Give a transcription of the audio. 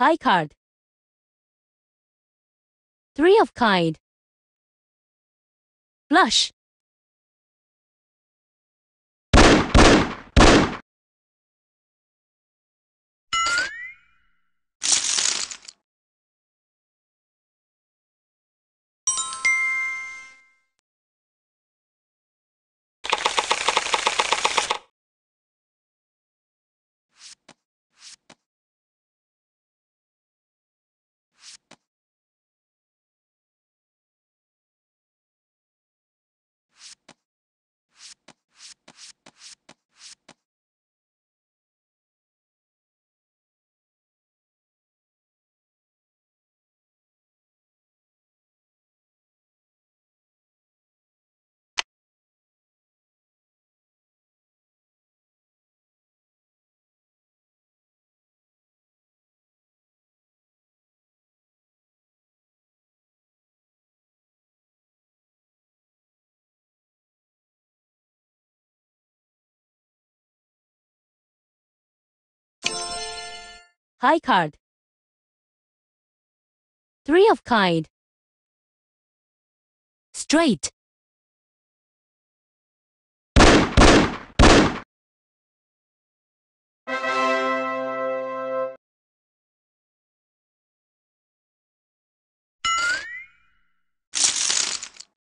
High card. Three of kind. Blush. High card. Three of kind. Straight.